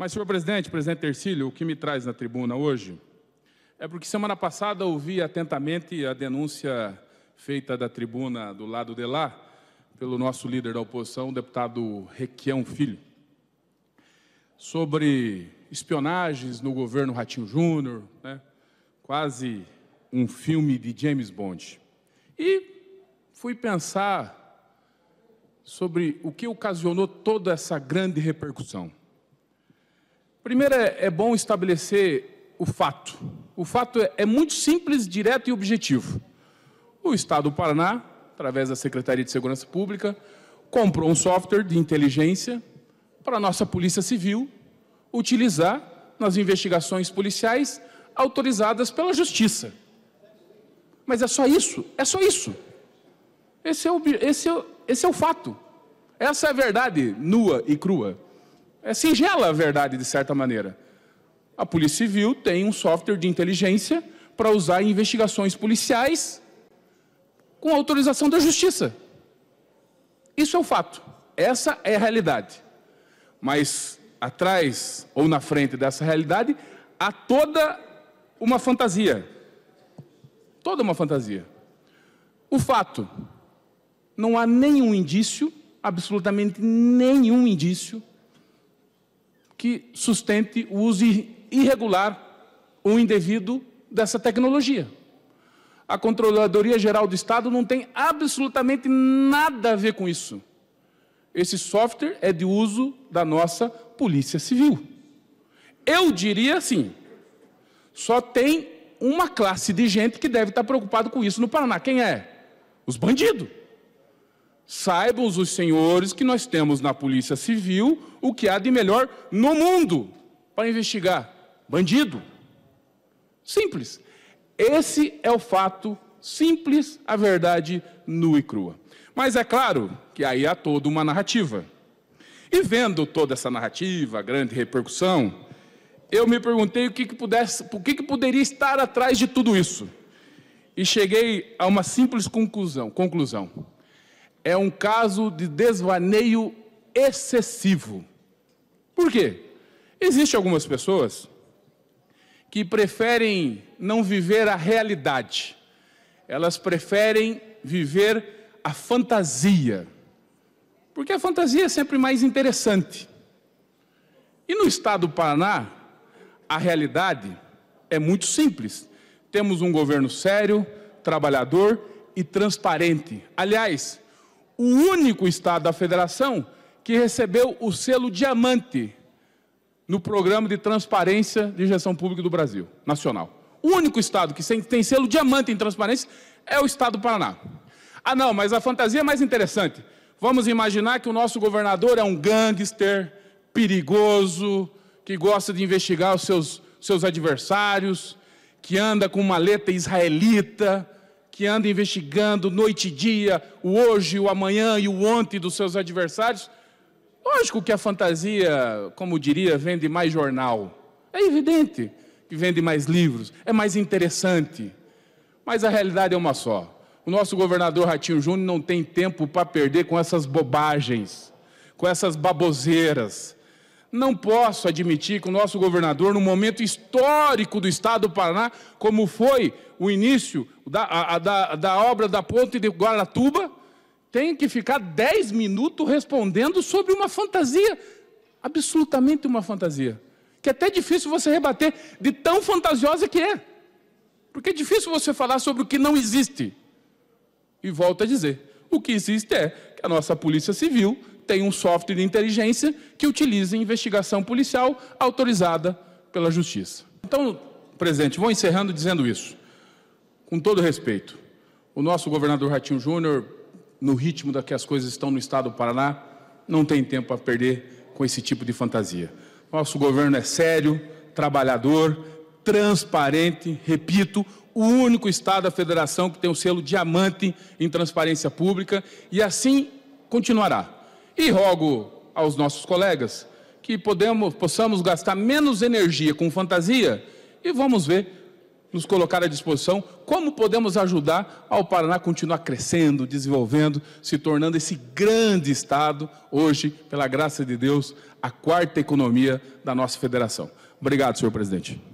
Mas, senhor presidente, presidente Tercílio, o que me traz na tribuna hoje é porque semana passada ouvi atentamente a denúncia feita da tribuna do lado de lá pelo nosso líder da oposição, o deputado Requião Filho, sobre espionagens no governo Ratinho Júnior, né? quase um filme de James Bond. E fui pensar sobre o que ocasionou toda essa grande repercussão. Primeiro, é, é bom estabelecer o fato. O fato é, é muito simples, direto e objetivo. O Estado do Paraná, através da Secretaria de Segurança Pública, comprou um software de inteligência para a nossa Polícia Civil utilizar nas investigações policiais autorizadas pela Justiça. Mas é só isso, é só isso. Esse é o, esse é, esse é o fato. Essa é a verdade nua e crua. É singela a verdade, de certa maneira. A Polícia Civil tem um software de inteligência para usar investigações policiais com autorização da Justiça. Isso é o fato. Essa é a realidade. Mas atrás ou na frente dessa realidade há toda uma fantasia. Toda uma fantasia. O fato, não há nenhum indício, absolutamente nenhum indício, que sustente o uso irregular ou indevido dessa tecnologia. A Controladoria Geral do Estado não tem absolutamente nada a ver com isso. Esse software é de uso da nossa Polícia Civil. Eu diria assim: só tem uma classe de gente que deve estar preocupado com isso no Paraná. Quem é? Os bandidos. Saibam os senhores que nós temos na Polícia Civil o que há de melhor no mundo para investigar bandido. Simples. Esse é o fato simples, a verdade nua e crua. Mas é claro que aí há toda uma narrativa. E vendo toda essa narrativa, grande repercussão, eu me perguntei o que, que pudesse, o que, que poderia estar atrás de tudo isso. E cheguei a uma simples conclusão. conclusão é um caso de desvaneio excessivo. Por quê? Existem algumas pessoas que preferem não viver a realidade, elas preferem viver a fantasia, porque a fantasia é sempre mais interessante. E no estado do Paraná, a realidade é muito simples. Temos um governo sério, trabalhador e transparente. Aliás, o único estado da federação que recebeu o selo diamante no programa de transparência de gestão pública do Brasil, nacional. O único estado que tem selo diamante em transparência é o estado do Paraná. Ah, não, mas a fantasia é mais interessante. Vamos imaginar que o nosso governador é um gangster perigoso, que gosta de investigar os seus, seus adversários, que anda com maleta israelita, que anda investigando noite e dia o hoje, o amanhã e o ontem dos seus adversários. Lógico que a fantasia, como diria, vende mais jornal. É evidente que vende mais livros, é mais interessante. Mas a realidade é uma só. O nosso governador Ratinho Júnior não tem tempo para perder com essas bobagens, com essas baboseiras. Não posso admitir que o nosso governador, no momento histórico do Estado do Paraná, como foi o início da, a, da, da obra da ponte de Guaratuba, tenha que ficar dez minutos respondendo sobre uma fantasia, absolutamente uma fantasia, que é até difícil você rebater de tão fantasiosa que é. Porque é difícil você falar sobre o que não existe. E volto a dizer, o que existe é que a nossa Polícia Civil tem um software de inteligência que utiliza investigação policial autorizada pela Justiça. Então, presidente, vou encerrando dizendo isso. Com todo respeito, o nosso governador Ratinho Júnior, no ritmo da que as coisas estão no estado do Paraná, não tem tempo a perder com esse tipo de fantasia. Nosso governo é sério, trabalhador, transparente, repito, o único estado da federação que tem o selo diamante em transparência pública e assim continuará. E rogo aos nossos colegas que podemos, possamos gastar menos energia com fantasia e vamos ver, nos colocar à disposição, como podemos ajudar ao Paraná continuar crescendo, desenvolvendo, se tornando esse grande Estado, hoje, pela graça de Deus, a quarta economia da nossa federação. Obrigado, senhor presidente.